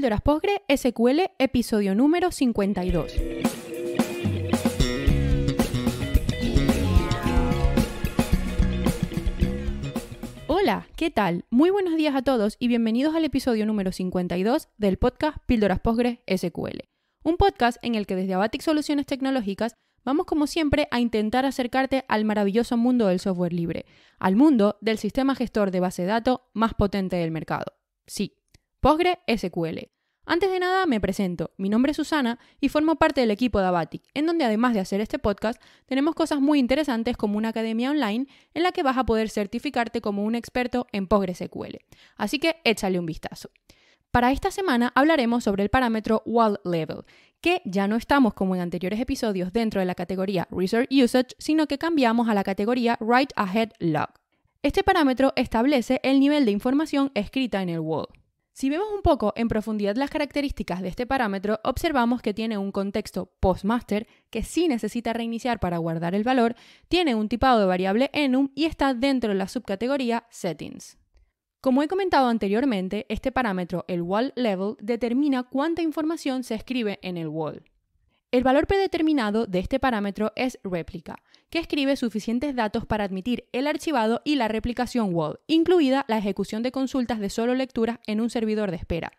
Píldoras Postgre SQL, episodio número 52. Hola, ¿qué tal? Muy buenos días a todos y bienvenidos al episodio número 52 del podcast Píldoras Postgre SQL. Un podcast en el que desde Abatic Soluciones Tecnológicas vamos como siempre a intentar acercarte al maravilloso mundo del software libre, al mundo del sistema gestor de base de datos más potente del mercado. Sí, PostgreSQL. Antes de nada, me presento. Mi nombre es Susana y formo parte del equipo de Abatic, en donde además de hacer este podcast, tenemos cosas muy interesantes como una academia online en la que vas a poder certificarte como un experto en PostgreSQL. Así que échale un vistazo. Para esta semana hablaremos sobre el parámetro Wall Level, que ya no estamos como en anteriores episodios dentro de la categoría Research Usage, sino que cambiamos a la categoría Write Ahead Log. Este parámetro establece el nivel de información escrita en el wall. Si vemos un poco en profundidad las características de este parámetro, observamos que tiene un contexto postmaster que sí necesita reiniciar para guardar el valor, tiene un tipado de variable enum y está dentro de la subcategoría settings. Como he comentado anteriormente, este parámetro, el wall level, determina cuánta información se escribe en el wall. El valor predeterminado de este parámetro es réplica, que escribe suficientes datos para admitir el archivado y la replicación wall, incluida la ejecución de consultas de solo lectura en un servidor de espera.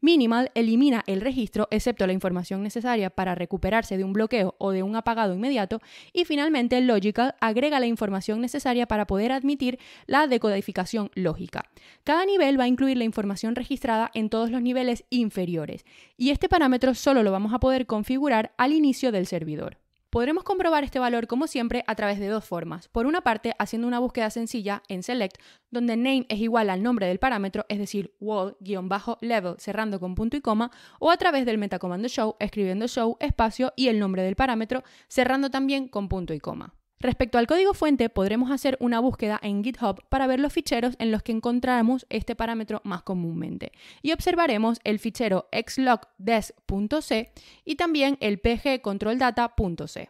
Minimal elimina el registro excepto la información necesaria para recuperarse de un bloqueo o de un apagado inmediato y finalmente Logical agrega la información necesaria para poder admitir la decodificación lógica. Cada nivel va a incluir la información registrada en todos los niveles inferiores y este parámetro solo lo vamos a poder configurar al inicio del servidor. Podremos comprobar este valor como siempre a través de dos formas. Por una parte, haciendo una búsqueda sencilla en select, donde name es igual al nombre del parámetro, es decir, wall-level cerrando con punto y coma, o a través del metacomando show, escribiendo show, espacio y el nombre del parámetro, cerrando también con punto y coma. Respecto al código fuente, podremos hacer una búsqueda en GitHub para ver los ficheros en los que encontramos este parámetro más comúnmente y observaremos el fichero xlogdes.c y también el pgcontroldata.c.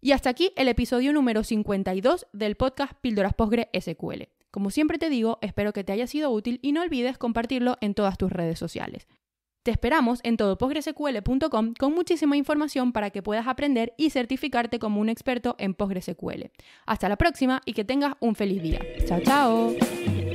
Y hasta aquí el episodio número 52 del podcast Píldoras Postgre SQL. Como siempre te digo, espero que te haya sido útil y no olvides compartirlo en todas tus redes sociales. Te esperamos en todopostgresql.com con muchísima información para que puedas aprender y certificarte como un experto en PostgreSQL. Hasta la próxima y que tengas un feliz día. Chao, chao.